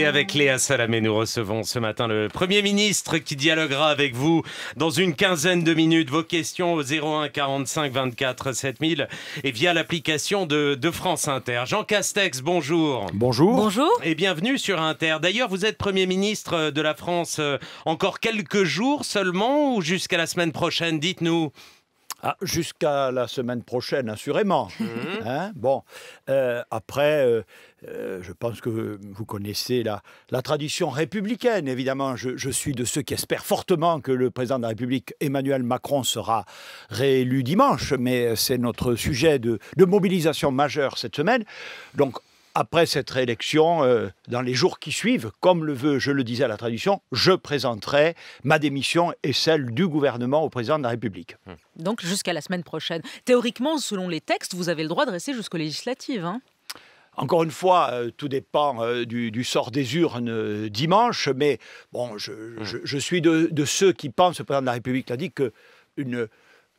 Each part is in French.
Et avec Léa Salamé, nous recevons ce matin le Premier ministre qui dialoguera avec vous dans une quinzaine de minutes. Vos questions au 01 45 24 7000 et via l'application de, France Inter. Jean Castex, bonjour. Bonjour. Bonjour. Et bienvenue sur Inter. D'ailleurs, vous êtes Premier ministre de la France euh, encore quelques jours seulement ou jusqu'à la semaine prochaine Dites-nous. Ah, jusqu'à la semaine prochaine, assurément. Mmh. Hein bon, euh, après, euh, euh, je pense que vous connaissez la, tradition républicaine, évidemment. Je, suis de ceux qui espèrent fortement que le président de la République, Emmanuel Macron, sera réélu dimanche, mais c'est notre sujet de, mobilisation majeure cette semaine. Donc, après cette réélection, euh, dans les jours qui suivent, comme le veut, je le disais à la tradition, je présenterai ma démission et celle du gouvernement au président de la République. Donc jusqu'à la semaine prochaine. Théoriquement, selon les textes, vous avez le droit de rester jusqu'aux législatives. Hein. Encore une fois, euh, tout dépend euh, du, sort des urnes euh, dimanche, mais bon, je, mmh. suis de, ceux qui pensent, le président de la République l'a dit, que une,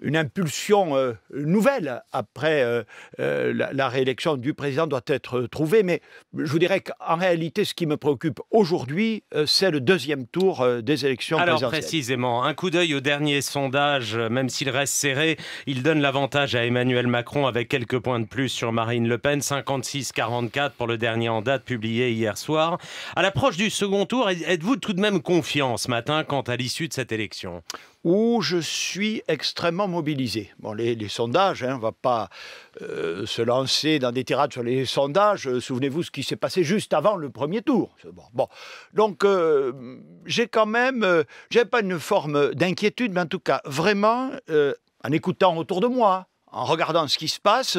une impulsion euh, nouvelle après euh, euh, la, réélection du président doit être trouvée. Mais je vous dirais qu'en réalité, ce qui me préoccupe aujourd'hui, c'est le deuxième tour des élections Alors, précisément, un coup d'œil au dernier sondage, même s'il reste serré, il donne l'avantage à Emmanuel Macron avec quelques points de plus sur Marine Le Pen, 56-44 pour le dernier en date publié hier soir. À l'approche du second tour, êtes-vous tout de même confiant ce matin quant à l'issue de cette élection où je suis extrêmement mobilisé. Bon, les, sondages, hein, on ne va pas euh, se lancer dans des tirades sur les sondages. Souvenez-vous ce qui s'est passé juste avant le premier tour. donc euh, j'ai quand même, euh, j'ai pas une forme d'inquiétude, mais en tout cas vraiment en écoutant autour de moi, en regardant ce qui se passe,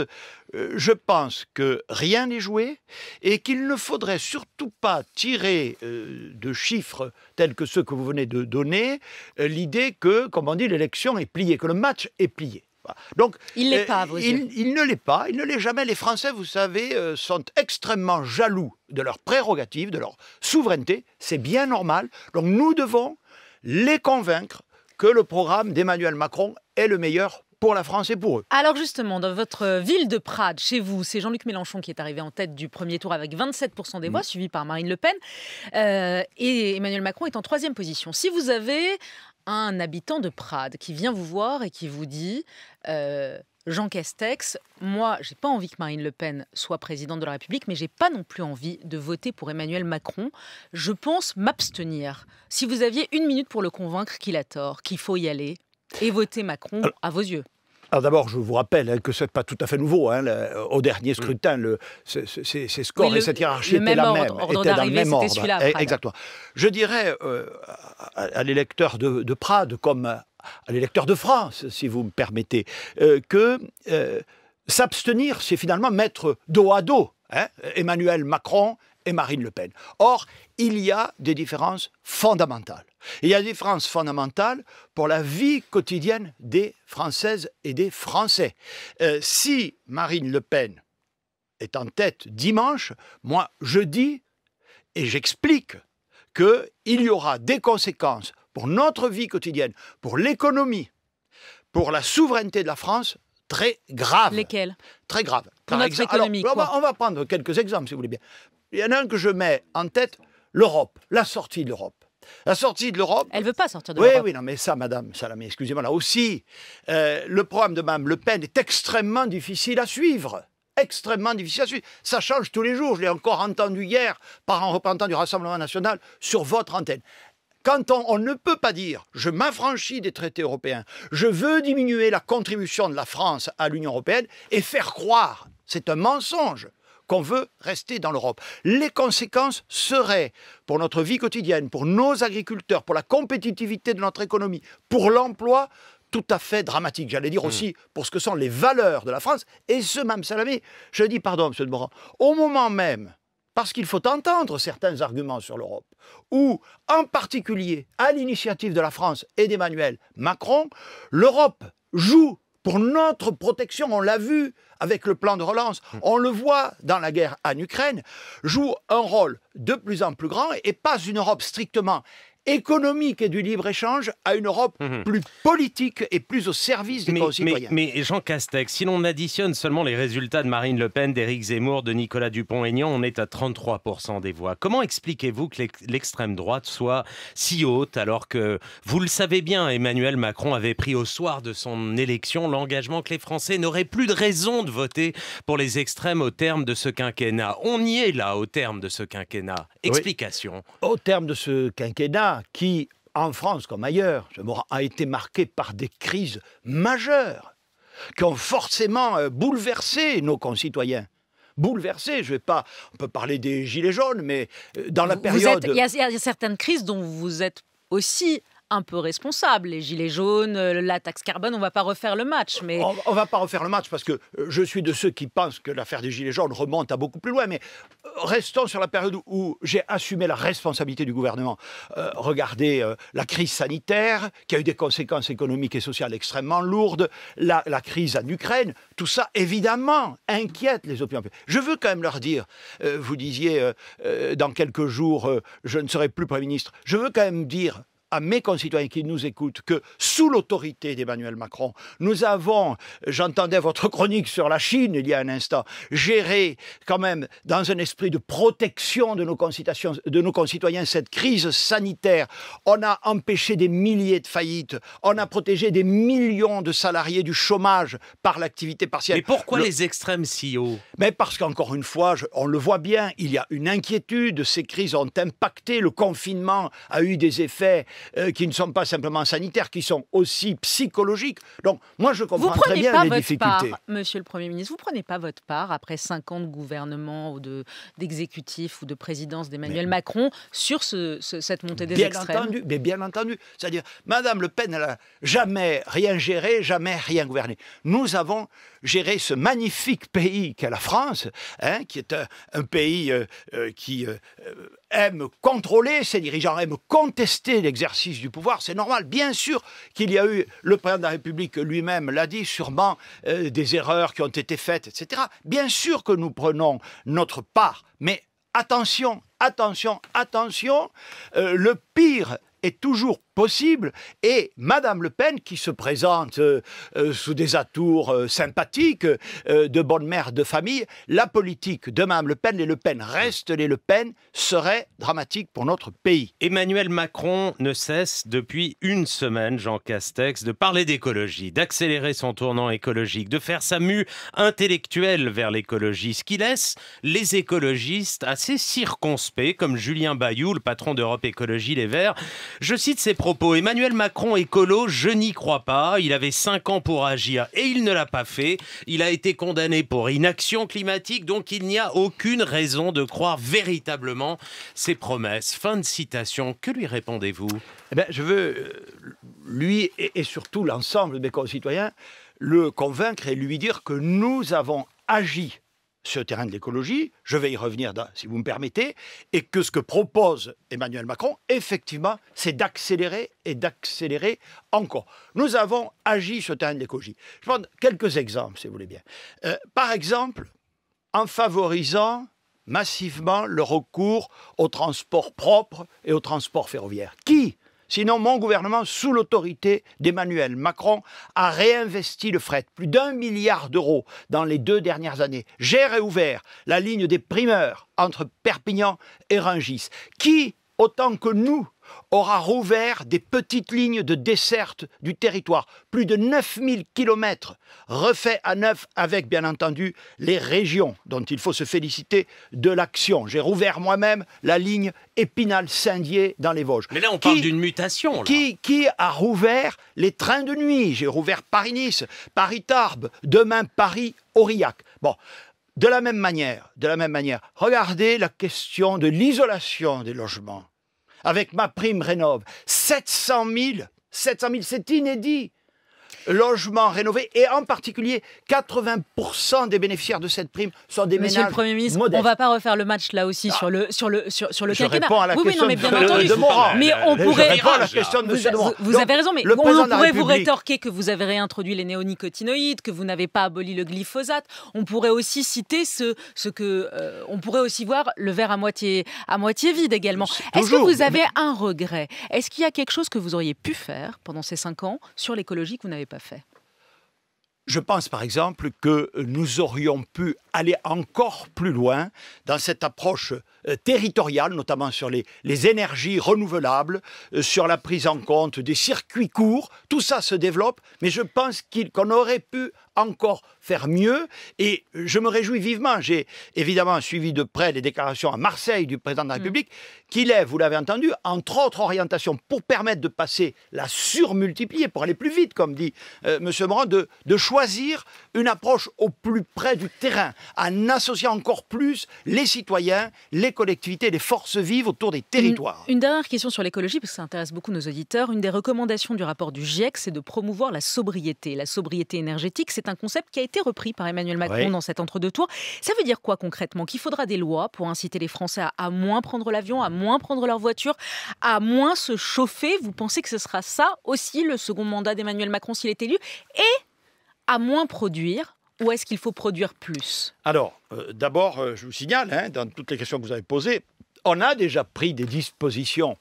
euh, je pense que rien n'est joué et qu'il ne faudrait surtout pas tirer euh, de chiffres tels que ceux que vous venez de donner euh, l'idée que, comme on dit, l'élection est pliée, que le match est plié. Donc, il, l'est pas, il, il ne l'est pas, il ne l'est jamais. Les Français, vous savez, sont extrêmement jaloux de leurs prérogatives, de leur souveraineté. C'est bien normal. Donc nous devons les convaincre que le programme d'Emmanuel Macron est le meilleur pour la France et pour eux. Alors justement, dans votre ville de Prades, chez vous, c'est Jean-Luc Mélenchon qui est arrivé en tête du premier tour avec 27% des mm. voix, suivi par Marine Le Pen. Euh, et Emmanuel Macron est en troisième position. Si vous avez un habitant de Prades qui vient vous voir et qui vous dit... Euh, Jean Castex, moi, j'ai pas envie que Marine Le Pen soit présidente de la République, mais j'ai pas non plus envie de voter pour Emmanuel Macron. Je pense m'abstenir. Si vous aviez une minute pour le convaincre qu'il a tort, qu'il faut y aller, et voter Macron à vos yeux alors d'abord, je vous rappelle hein, que ce n'est pas tout à fait nouveau. Hein, au dernier mm. scrutin, le, ces, scores et cette hiérarchie étaient la même. Ordre dans le même ordre. Eh, exactement. Je dirais euh, à, l'électeur de, de, Prade, comme à l'électeur de France, si vous me permettez, euh, que euh, s'abstenir, c'est finalement mettre dos à dos hein, Emmanuel Macron et Marine Le Pen. Or, il y a des différences fondamentales. Il y a des différences fondamentales pour la vie quotidienne des Françaises et des Français. Euh, si Marine Le Pen est en tête dimanche, moi je dis et j'explique qu'il y aura des conséquences pour notre vie quotidienne, pour l'économie, pour la souveraineté de la France, très graves. Lesquelles Très graves. On, va, prendre quelques exemples, si vous voulez bien. Il y en a un que je mets en tête, l'Europe, la sortie de l'Europe. La sortie de l'Europe. Elle veut pas sortir de l'Europe. Oui, oui, non, mais ça, Madame Salamé, excusez-moi, là aussi, euh, le programme de Mme Le Pen est extrêmement difficile à suivre extrêmement difficile à suivre. Ça change tous les jours. Je l'ai encore entendu hier par un représentant du Rassemblement national sur votre antenne. Quand on, on ne peut pas dire je m'affranchis des traités européens, je veux diminuer la contribution de la France à l'Union européenne et faire croire c'est un mensonge qu'on veut rester dans l'Europe. Les conséquences seraient, pour notre vie quotidienne, pour nos agriculteurs, pour la compétitivité de notre économie, pour l'emploi, tout à fait dramatiques. J'allais dire hmm. aussi pour ce que sont les valeurs de la France. Et ce même salami. je dis pardon, monsieur de Moran, au moment même, parce qu'il faut entendre certains arguments sur l'Europe, où, en particulier, à l'initiative de la France et d'Emmanuel Macron, l'Europe joue pour notre protection. On l'a vu avec le plan de relance, hmm. on le voit dans la guerre en Ukraine, joue un rôle de plus en plus grand et pas une Europe strictement économique et du libre-échange à une Europe mhm. plus politique et plus au service des mais, concitoyens. Mais, mais, Jean Castex, si l'on additionne seulement les résultats de Marine Le Pen, d'Éric Zemmour, de Nicolas Dupont-Aignan, on est à 33% des voix. Comment expliquez-vous que l'extrême droite soit si haute alors que, vous le savez bien, Emmanuel Macron avait pris au soir de son élection l'engagement que les Français n'auraient plus de raison de voter pour les extrêmes au terme de ce quinquennat. On y est là au terme de ce quinquennat. Explication. Au terme de ce quinquennat, qui, en France comme ailleurs, a été marqué par des crises majeures qui ont forcément euh, bouleversé nos concitoyens bouleversé. Je vais pas, on peut parler des gilets jaunes, mais euh, dans la période, il y, a certaines crises dont vous êtes aussi un peu responsable. Les gilets jaunes, euh, la taxe carbone, on ne va pas refaire le match. Mais... On ne va pas refaire le match parce que euh, je suis de ceux qui pensent que l'affaire des gilets jaunes remonte à beaucoup plus loin. Mais euh, restons sur la période où j'ai assumé la responsabilité du gouvernement. regardez la crise sanitaire qui a eu des conséquences économiques et sociales extrêmement lourdes, la, crise en Ukraine, tout ça évidemment inquiète les opinions Je veux quand même leur dire, vous disiez dans quelques jours je ne serai plus Premier ministre, je veux quand même dire à mes concitoyens qui nous écoutent que sous l'autorité d'Emmanuel Macron, nous avons, j'entendais votre chronique sur la Chine il y a un instant, géré quand même dans un esprit de protection de nos concitoyens, de nos concitoyens cette crise sanitaire. On a empêché des milliers de faillites, on a protégé des millions de salariés du chômage par l'activité partielle. Mais pourquoi les extrêmes si hauts Mais parce qu'encore une fois, on le voit bien, il y a une inquiétude, ces crises ont impacté, le confinement a eu des effets euh, qui ne sont pas simplement sanitaires, qui sont aussi psychologiques. Donc, moi, je comprends très bien pas les votre difficultés. Part, monsieur le Premier ministre, vous prenez pas votre part après cinq ans de gouvernement ou d'exécutif ou de présidence d'Emmanuel Macron sur cette montée des bien extrêmes. Entendu, mais bien entendu. C'est-à-dire, Madame Le Pen, elle n'a jamais rien géré, jamais rien gouverné. Nous avons géré ce magnifique pays qu'est la France, hein, qui est un, pays euh, euh, qui aiment contrôler, ces dirigeants aiment contester l'exercice du pouvoir, c'est normal. Bien sûr qu'il y a eu, le président de la République lui-même l'a dit, sûrement euh, des erreurs qui ont été faites, etc. Bien sûr que nous prenons notre part, mais attention, attention, attention, euh, le pire est toujours possible et Madame Le Pen, qui se présente euh, euh, sous des atours euh, sympathiques de bonne mère de famille, la politique de Madame Le Pen, les Le Pen reste les Le Pen, serait dramatique pour notre pays. Emmanuel Macron ne cesse depuis une semaine, Jean Castex, de parler d'écologie, d'accélérer son tournant écologique, de faire sa mue intellectuelle vers l'écologie, ce qui laisse les écologistes assez circonspects, comme Julien Bayou, le patron d'Europe Écologie Les Verts, je cite ses propos. Emmanuel Macron écolo, je n'y crois pas. Il avait cinq ans pour agir et il ne l'a pas fait. Il a été condamné pour inaction climatique, donc il n'y a aucune raison de croire véritablement ses promesses. Fin de citation. Que lui répondez-vous eh ben, Je veux, euh, lui et, surtout l'ensemble des concitoyens, le convaincre et lui dire que nous avons agi ce terrain de l'écologie, je vais y revenir si vous me permettez, et que ce que propose Emmanuel Macron, effectivement, c'est d'accélérer et d'accélérer encore. Nous avons agi sur le terrain de l'écologie. Je prends quelques exemples, si vous voulez bien. Euh, par exemple, en favorisant massivement le recours au transport propre et au transport ferroviaire. Qui Sinon, mon gouvernement, sous l'autorité d'Emmanuel Macron, a réinvesti le fret, plus d'un milliard d'euros dans les deux dernières années. J'ai réouvert la ligne des primeurs entre Perpignan et Rungis. Qui autant que nous, aura rouvert des petites lignes de desserte du territoire, plus de 9000 km, refaits à neuf avec, bien entendu, les régions dont il faut se féliciter de l'action. J'ai rouvert moi-même la ligne Épinal-Saint-Dié dans les Vosges. Mais là, on parle d'une mutation. Qui, qui a rouvert les trains de nuit J'ai rouvert Paris-Nice, Paris-Tarbes, demain Paris-Aurillac. Bon, de la même manière, de la même manière, regardez la question de l'isolation des logements. Avec ma prime Rénov', 700 000, 700 000, c'est inédit logements rénovés et en particulier 80% des bénéficiaires de cette prime sont des Monsieur le Premier ministre, on on va pas refaire le match là aussi sur ah. le sur le sur, le quinquennat. À la question mais bien de entendu. Mais on pourrait vous, avez raison, mais on, pourrait vous rétorquer que vous avez réintroduit les néonicotinoïdes, que vous n'avez pas aboli le glyphosate. On pourrait aussi citer ce ce que euh, on pourrait aussi voir le verre à moitié à moitié vide également. Est-ce que vous avez un regret Est-ce qu'il y a quelque chose que vous auriez pu faire pendant ces cinq ans sur l'écologie que vous pas fait Je pense par exemple que nous aurions pu aller encore plus loin dans cette approche euh, territoriale, notamment sur les, énergies renouvelables, euh, sur la prise en compte des circuits courts. Tout ça se développe, mais je pense qu'on aurait pu encore faire mieux. Et je me réjouis vivement. J'ai évidemment suivi de près les déclarations à Marseille du président de la mm. République, qu'il est, vous l'avez entendu, entre autres orientations pour permettre de passer la surmultiplier, pour aller plus vite, comme dit monsieur M. Morand, de, de choisir une approche au plus près du terrain à associer encore plus les citoyens, les collectivités, les forces vives autour des territoires. Une, dernière question sur l'écologie, parce que ça intéresse beaucoup nos auditeurs. Une des recommandations du rapport du GIEC, c'est de promouvoir la sobriété. La sobriété énergétique, c'est un concept qui a été repris par Emmanuel Macron dans cet entre-deux-tours. Ça veut dire quoi concrètement Qu'il faudra des lois pour inciter les Français à moins prendre l'avion, à moins prendre leur voiture, à moins se chauffer. Vous pensez que ce sera ça aussi le second mandat d'Emmanuel Macron s'il est élu Et à moins produire ou est-ce qu'il faut produire plus Alors, euh, d'abord, euh, je vous signale, hein, dans toutes les questions que vous avez posées, on a déjà pris des dispositions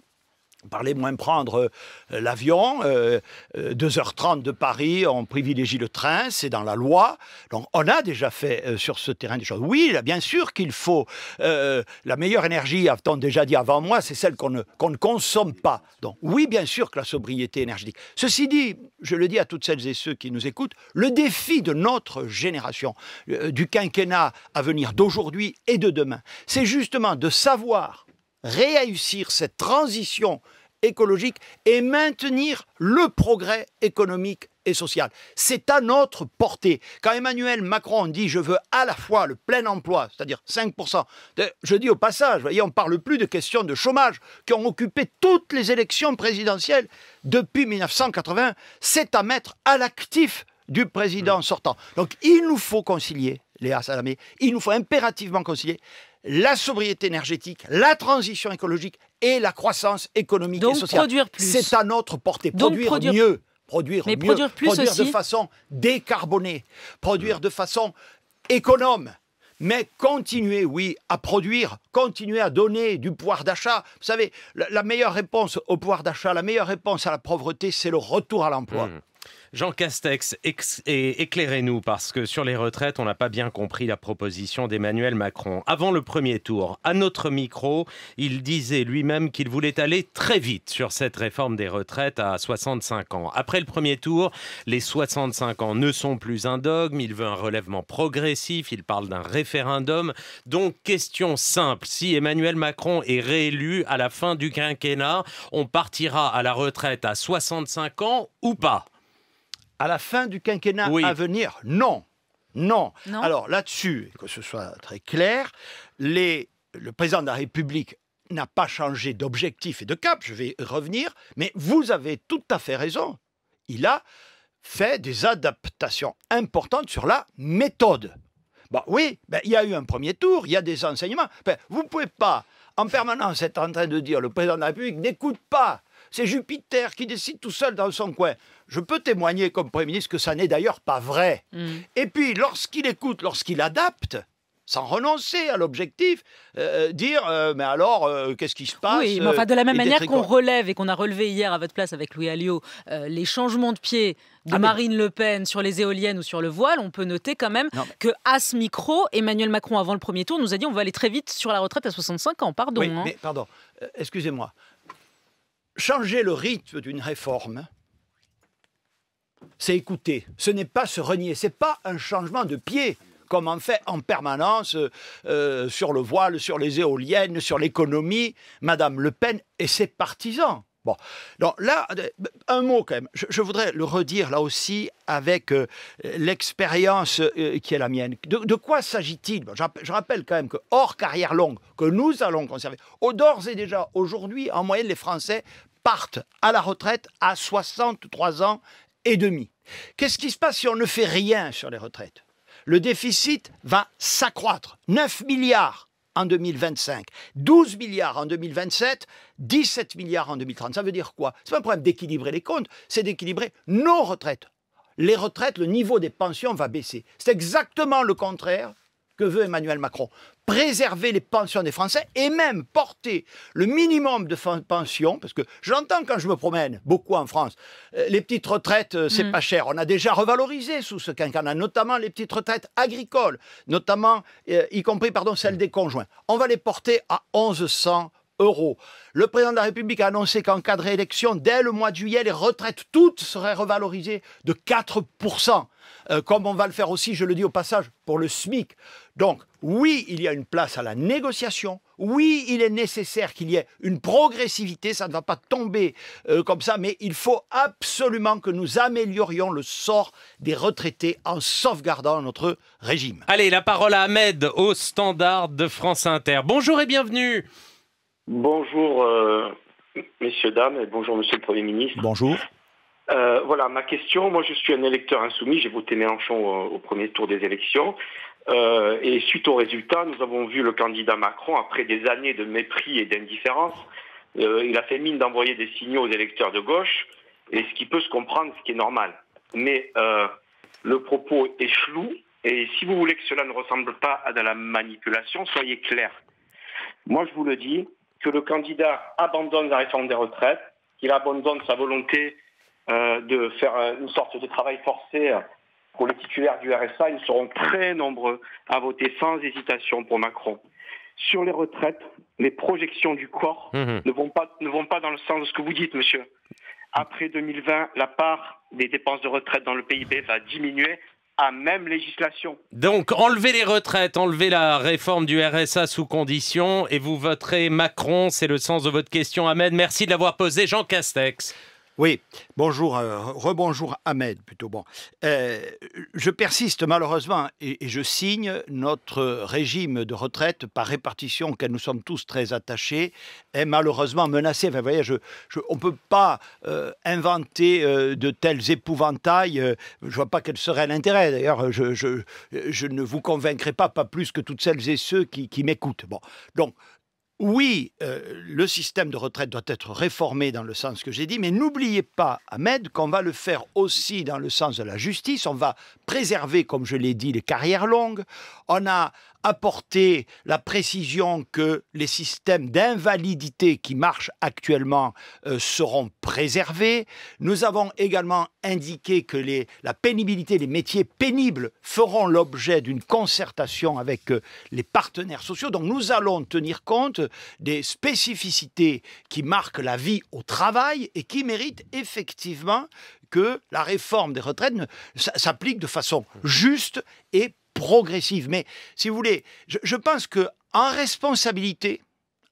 parler moins prendre euh, l'avion. 2h30 euh, euh, de Paris, on privilégie le train, c'est dans la loi. Donc on a déjà fait sur ce terrain des choses. Oui, bien sûr qu'il faut. la meilleure énergie, a-t-on déjà dit avant moi, c'est celle qu'on ne, ne, consomme pas. Donc oui, bien sûr que la sobriété énergétique. Ceci dit, je le dis à toutes celles et ceux qui nous écoutent, le défi de notre génération, du quinquennat à venir d'aujourd'hui et de demain, c'est justement de savoir réussir cette transition écologique et maintenir le progrès économique et social. C'est à notre portée. Quand Emmanuel Macron dit je veux à la fois le plein emploi, c'est-à-dire 5%, je dis au passage, voyez, on ne parle plus de questions de chômage qui ont occupé toutes les élections présidentielles depuis 1980, c'est à mettre à l'actif du président mmh. sortant. Donc il nous faut concilier Léa Salamé, il nous faut impérativement concilier la sobriété énergétique, la transition écologique et la croissance économique et sociale. C'est à notre portée. produire, mieux. Produire mieux. Produire, de façon décarbonée. Produire de façon économe. Mais continuer, oui, à produire, continuer à donner du pouvoir d'achat. Vous savez, la, meilleure réponse au pouvoir d'achat, la meilleure réponse à la pauvreté, c'est le retour à l'emploi. Mmh. Jean Castex, éclairez-nous, parce que sur les retraites, on n'a pas bien compris la proposition d'Emmanuel Macron. Avant le premier tour, à notre micro, il disait lui-même qu'il voulait aller très vite sur cette réforme des retraites à 65 ans. Après le premier tour, les 65 ans ne sont plus un dogme, il veut un relèvement progressif, il parle d'un référendum. Donc, question simple, si Emmanuel Macron est réélu à la fin du quinquennat, on partira à la retraite à 65 ans ou pas à la fin du quinquennat à venir Non. Non. Alors là-dessus, que ce soit très clair, le président de la République n'a pas changé d'objectif et de cap, je vais revenir, mais vous avez tout à fait raison. Il a fait des adaptations importantes sur la méthode. Bah oui, bah, il y a eu un premier tour, il y a des enseignements. Bah, vous ne pouvez pas en permanence être en train de dire le président de la République n'écoute pas c'est Jupiter qui décide tout seul dans son coin. Je peux témoigner comme Premier ministre que ça n'est d'ailleurs pas vrai. Mm. Et puis, lorsqu'il écoute, lorsqu'il adapte, sans renoncer à l'objectif, euh, euh, dire euh, mais alors qu'est-ce qui se passe Oui, mais enfin de la même manière qu'on relève et qu'on a relevé hier à votre place avec Louis Alliot les changements de pied de ah, Marine Le Pen sur les éoliennes ou sur le voile, on peut noter quand même que à ce micro, Emmanuel Macron avant le premier tour nous a dit on va aller très vite sur la retraite à 65 ans. Pardon. Hein. mais pardon, excusez-moi changer le rythme d'une réforme, c'est écouter, ce n'est pas se renier, c'est pas un changement de pied comme on fait en permanence euh, sur le voile, sur les éoliennes, sur l'économie, Madame Le Pen et ses partisans. Bon, donc là, un mot quand même. Je, voudrais le redire là aussi avec euh, l'expérience euh, qui est la mienne. De, quoi s'agit-il je, je, rappelle quand même que hors carrière longue, que nous allons conserver, au d'ores et déjà, aujourd'hui, en moyenne, les Français partent à la retraite à 63 ans et demi. Qu'est-ce qui se passe si on ne fait rien sur les retraites Le déficit va s'accroître. 9 milliards en 2025, 12 milliards en 2027, 17 milliards en 2030. Ça veut dire quoi C'est pas un problème d'équilibrer les comptes, c'est d'équilibrer nos retraites. Les retraites, le niveau des pensions va baisser. C'est exactement le contraire que veut Emmanuel Macron Préserver les pensions des Français et même porter le minimum de pension, parce que j'entends quand je me promène beaucoup en France, euh, les petites retraites, euh, c'est mm. pas cher. On a déjà revalorisé sous ce quinquennat, notamment les petites retraites agricoles, notamment, euh, y compris, pardon, celles des conjoints. On va les porter à 1100 euros. Le président de la République a annoncé qu'en cas de réélection, dès le mois de juillet, les retraites toutes seraient revalorisées de 4%. Euh, comme on va le faire aussi, je le dis au passage, pour le SMIC. Donc, oui, il y a une place à la négociation. Oui, il est nécessaire qu'il y ait une progressivité. Ça ne va pas tomber euh, comme ça, mais il faut absolument que nous améliorions le sort des retraités en sauvegardant notre régime. Allez, la parole à Ahmed au Standard de France Inter. Bonjour et bienvenue. Bonjour. Euh, messieurs, dames, et bonjour monsieur le Premier ministre. Bonjour. Euh, voilà, ma question, moi je suis un électeur insoumis, j'ai voté Mélenchon au, premier tour des élections. Euh, et suite au résultat, nous avons vu le candidat Macron, après des années de mépris et d'indifférence, euh, il a fait mine d'envoyer des signaux aux électeurs de gauche, et ce qui peut se comprendre, ce qui est normal. Mais le propos est flou, et si vous voulez que cela ne ressemble pas à de la manipulation, soyez clair. Moi je vous le dis, que le candidat abandonne la réforme des retraites, qu'il abandonne sa volonté euh, de faire euh, une sorte de travail forcé pour les titulaires du RSA, ils seront très nombreux à voter sans hésitation pour Macron. Sur les retraites, les projections du corps mmh. ne, vont pas, ne vont pas dans le sens de ce que vous dites, monsieur. Après 2020, la part des dépenses de retraite dans le PIB va diminuer à même législation. Donc, enlevez les retraites, enlevez la réforme du RSA sous condition et vous voterez Macron. C'est le sens de votre question, Ahmed. Merci de l'avoir posé, Jean Castex. Oui, bonjour, euh, rebonjour Ahmed plutôt. Bon, euh, je persiste malheureusement et, je signe notre régime de retraite par répartition auquel nous sommes tous très attachés est malheureusement menacé. on ne peut pas euh, inventer de tels épouvantails. je ne vois pas quel serait l'intérêt. D'ailleurs, je, ne vous convaincrai pas, pas plus que toutes celles et ceux qui, m'écoutent. Bon, donc oui, euh, le système de retraite doit être réformé dans le sens que j'ai dit, mais n'oubliez pas, Ahmed, qu'on va le faire aussi dans le sens de la justice. On va préserver, comme je l'ai dit, les carrières longues. On a apporter la précision que les systèmes d'invalidité qui marchent actuellement euh, seront préservés. Nous avons également indiqué que les, la pénibilité, les métiers pénibles feront l'objet d'une concertation avec euh, les partenaires sociaux. Donc nous allons tenir compte des spécificités qui marquent la vie au travail et qui méritent effectivement que la réforme des retraites s'applique de façon juste et progressive. Mais si vous voulez, je, pense que en responsabilité,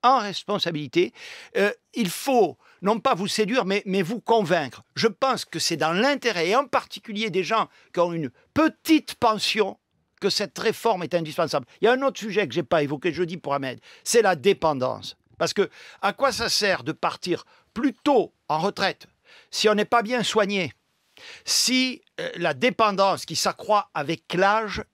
en responsabilité, euh, il faut non pas vous séduire, mais, vous convaincre. Je pense que c'est dans l'intérêt, et en particulier des gens qui ont une petite pension, que cette réforme est indispensable. Il y a un autre sujet que je n'ai pas évoqué jeudi pour Ahmed, c'est la dépendance. Parce que à quoi ça sert de partir plus tôt en retraite si on n'est pas bien soigné si euh, la dépendance qui s'accroît avec l'âge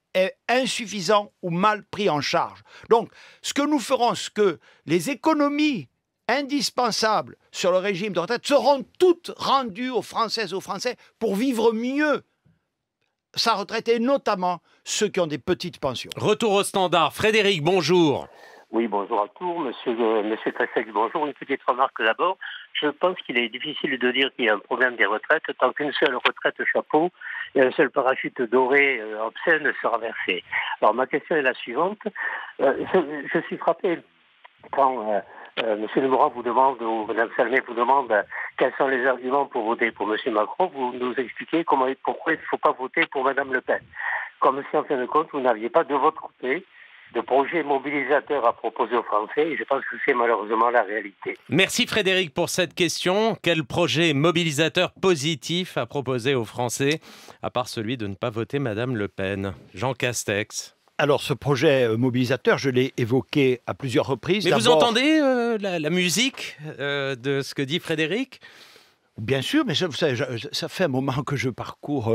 insuffisant ou mal pris en charge. Donc, ce que nous ferons, c'est que les économies indispensables sur le régime de retraite seront toutes rendues aux Françaises et aux Français pour vivre mieux sa retraite et notamment ceux qui ont des petites pensions. Retour au standard. Frédéric, bonjour. Oui, bonjour à tous. Monsieur, euh, bonjour. Une petite remarque d'abord. Je pense qu'il est difficile de dire qu'il y a un problème des retraites tant qu'une seule retraite chapeau et un seul parachute doré euh, obscène sera versé. Alors ma question est la suivante. Euh, je, suis frappé quand euh, Monsieur M. vous demande, ou Mme Salmé vous demande quels sont les arguments pour voter pour M. Macron, vous nous expliquez comment et pourquoi il ne faut pas voter pour Mme Le Pen. Comme si en fin de compte, vous n'aviez pas de votre côté de projets mobilisateurs à proposer aux Français. je pense que c'est malheureusement la réalité. Merci Frédéric pour cette question. Quel projet mobilisateur positif à proposer aux Français, à part celui de ne pas voter Madame Le Pen Jean Castex. Alors, ce projet euh, mobilisateur, je l'ai évoqué à plusieurs reprises. Mais vous entendez euh, la, musique euh, de ce que dit Frédéric Bien sûr, mais ça, ça fait un moment que je parcours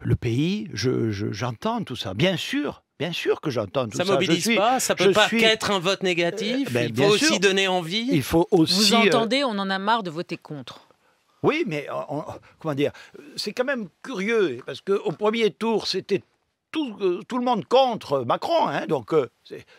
le pays, j'entends je, j'entends tout ça, bien sûr. Bien sûr que j'entends tout ça. Ça mobilise pas, ça peut pas qu'être un vote négatif. Euh, ben, il faut aussi donner envie. Il faut aussi. Vous euh, entendez, on en a marre de voter contre. Oui, mais comment dire C'est quand même curieux parce qu'au premier tour, c'était tout, euh, tout, le monde contre Macron. Hein, donc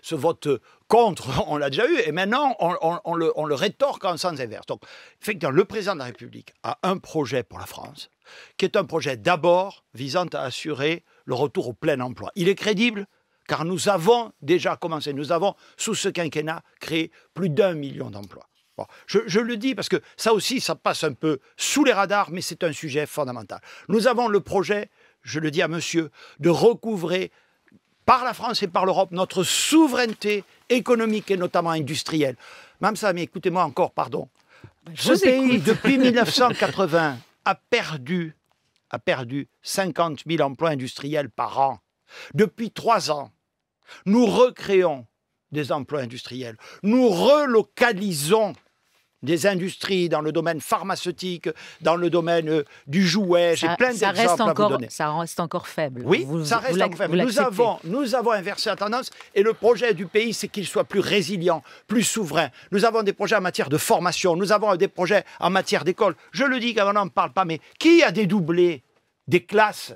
ce vote contre, on l'a déjà eu. Et maintenant, on, le, on le, rétorque en sens inverse. Donc, effectivement, le président de la République a un projet pour la France, qui est un projet d'abord visant à assurer le retour au plein emploi. Il est crédible car nous avons déjà commencé, nous avons, sous ce quinquennat, créé plus d'un million d'emplois. je, le dis parce que ça aussi, ça passe un peu sous les radars, mais c'est un sujet fondamental. Nous avons le projet, je le dis à monsieur, de recouvrer par la France et par l'Europe notre souveraineté économique et notamment industrielle. ça, mais écoutez-moi encore, pardon. Je ce pays, depuis 1980, a perdu a perdu 50 000 emplois industriels par an. Depuis trois ans, nous recréons des emplois industriels. Nous relocalisons des industries dans le domaine pharmaceutique, dans le domaine euh, du jouet, j'ai plein d'exemples à vous donner. Ça reste encore faible. Oui, ça reste encore faible. Nous avons, nous avons inversé la tendance et le projet du pays, c'est qu'il soit plus résilient, plus souverain. Nous avons des projets en matière de formation, nous avons des projets en matière d'école. Je le dis, on n'en parle pas, mais qui a dédoublé des classes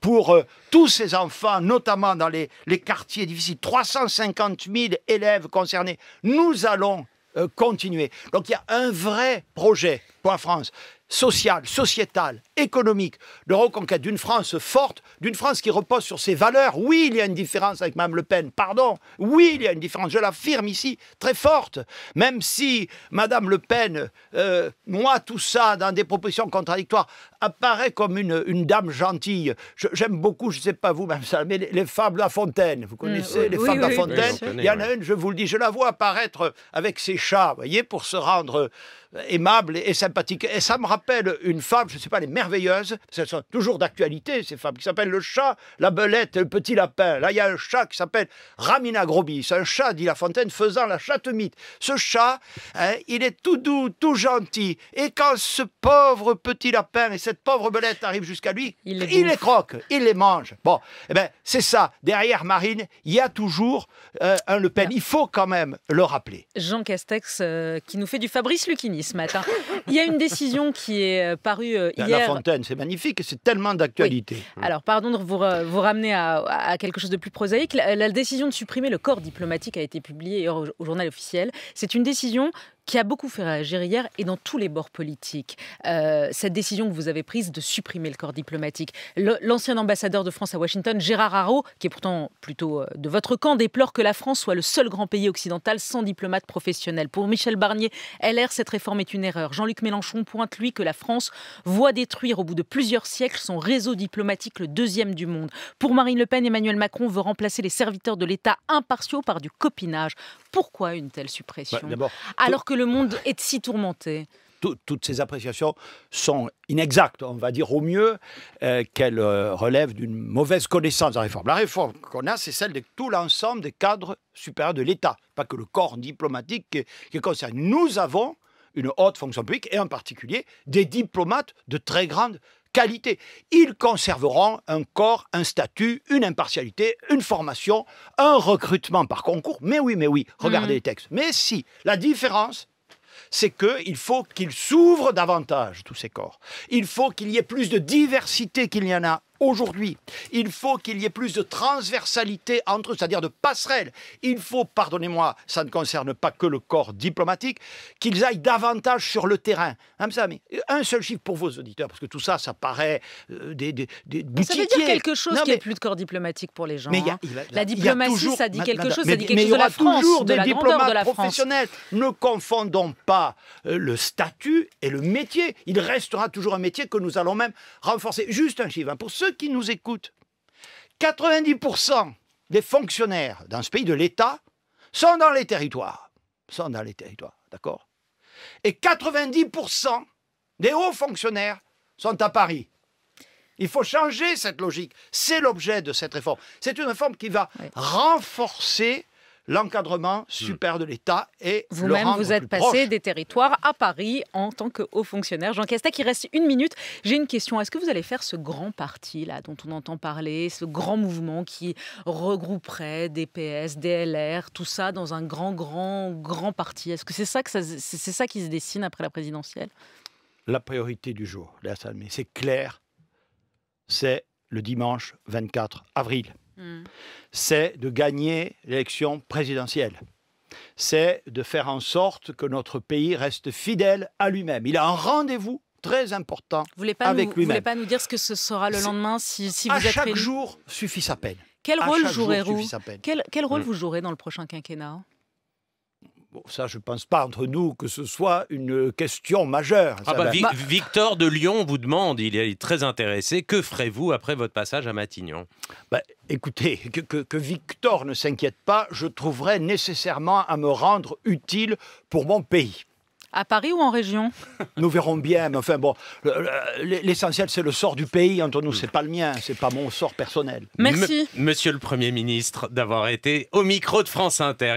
pour euh, tous ces enfants, notamment dans les, quartiers difficiles. 350 000 élèves concernés. Nous allons euh, continuer. Donc il y a un vrai projet pour la France, social, sociétal, économique, de reconquête d'une France forte, d'une France qui repose sur ses valeurs. Oui, il y a une différence avec Mme Le Pen, pardon. Oui, il y a une différence, je l'affirme ici, très forte. Même si Mme Le Pen, moi, euh, tout ça, dans des propositions contradictoires, apparaît comme une, une dame gentille. J'aime beaucoup, je ne sais pas vous, même ça, mais les, femmes fables de La Fontaine. Vous connaissez mm. les femmes fables de La Fontaine Il y en a une, je vous le dis, je la vois apparaître avec ses chats, voyez, pour se rendre euh, aimable et, sympathique. Et ça me rappelle une femme, je ne sais pas, les mères merveilleuses. sont toujours d'actualité, ces femmes, qui s'appellent le chat, la belette et le petit lapin. Là, il y a un chat qui s'appelle Ramina Grobis. Un chat, dit La Fontaine, faisant la chatte mythe. Ce chat, hein, il est tout doux, tout gentil. Et quand ce pauvre petit lapin et cette pauvre belette arrivent jusqu'à lui, il, les croque, il les mange. Bon, eh ben, c'est ça. Derrière Marine, il y a toujours euh, un Le Pen. Il faut quand même le rappeler. Jean Castex, euh, qui nous fait du Fabrice Lucchini ce matin. Il y a une décision qui est euh, parue hier c'est magnifique, c'est tellement d'actualité. Mmh. Alors, pardon de vous, ramener à, quelque chose de plus prosaïque. La, décision de supprimer le corps diplomatique a été publiée au journal officiel. C'est une décision qui a beaucoup fait réagir hier et dans tous les bords politiques. Euh, cette décision que vous avez prise de supprimer le corps diplomatique. L'ancien ambassadeur de France à Washington, Gérard Haro, qui est pourtant plutôt euh, de votre camp, déplore que la France soit le seul grand pays occidental sans diplomate professionnel. Pour Michel Barnier, LR, cette réforme est une erreur. Jean-Luc Mélenchon pointe, lui, que la France voit détruire au bout de plusieurs siècles son réseau diplomatique, le deuxième du monde. Pour Marine Le Pen, Emmanuel Macron veut remplacer les serviteurs de l'État impartiaux par du copinage. Pourquoi une telle suppression bah, Alors que le monde est si tourmenté toutes ces appréciations sont inexactes, on va dire au mieux euh, qu'elles euh, relèvent d'une mauvaise connaissance de la réforme. La réforme qu'on a, c'est celle de tout l'ensemble des cadres supérieurs de l'État, pas que le corps diplomatique qui, concerne. Nous avons une haute fonction publique et en particulier des diplomates de très grande qualité. Ils conserveront un corps, un statut, une impartialité, une formation, un recrutement par concours. Mais oui, mais oui, regardez mmh. les textes. Mais si, la différence, c'est qu'il faut qu'ils s'ouvrent davantage, tous ces corps. Il faut qu'il y ait plus de diversité qu'il y en a aujourd'hui. Il faut qu'il y ait plus de transversalité entre eux, c'est-à-dire de passerelles. Il faut, pardonnez-moi, ça ne concerne pas que le corps diplomatique, qu'ils aillent davantage sur le terrain. Hein, un seul chiffre pour vos auditeurs, parce que tout ça, ça paraît euh, des, des, des Ça veut dire quelque chose qu'il n'y ait plus de corps diplomatique pour les gens. Hein. la diplomatie, ça dit quelque chose, ça dit quelque chose de la France, toujours des la diplomates de la professionnels. Ne confondons pas euh, le statut et le métier. Il restera toujours un métier que nous allons même renforcer. Juste un chiffre, hein. pour ceux qui nous écoutent, 90% des fonctionnaires dans ce pays de l'État sont dans les territoires. Sont dans les territoires, d'accord Et 90% des hauts fonctionnaires sont à Paris. Il faut changer cette logique. C'est l'objet de cette réforme. C'est une réforme qui va renforcer l'encadrement hmm. super de l'État et vous-même vous êtes passé des territoires à Paris en tant que haut fonctionnaire. Jean Castex, il reste une minute. J'ai une question. Est-ce que vous allez faire ce grand parti là dont on entend parler, ce grand mouvement qui regrouperait des PS, des tout ça dans un grand, grand, grand parti Est-ce que c'est ça que c'est ça qui se dessine après la présidentielle La priorité du jour, c'est clair. C'est le dimanche 24 avril c'est de gagner l'élection présidentielle. C'est de faire en sorte que notre pays reste fidèle à lui-même. Il a un rendez-vous très important avec lui-même. Vous voulez pas nous dire ce que ce sera le lendemain si, si vous à êtes chaque jour suffit sa peine. Quel rôle jouerez-vous Quel, rôle mm. vous jouerez dans le prochain quinquennat Bon, ça, je ne pense pas entre nous que ce soit une question majeure. Ah bah, Victor de Lyon vous demande, il est très intéressé, que ferez-vous après votre passage à Matignon bah, Écoutez, que, Victor ne s'inquiète pas, je trouverai nécessairement à me rendre utile pour mon pays. À Paris ou en région Nous verrons bien, mais enfin bon, l'essentiel c'est le sort du pays, entre nous, c'est pas le mien, c'est pas mon sort personnel. Merci. Monsieur le Premier ministre d'avoir été au micro de France Inter.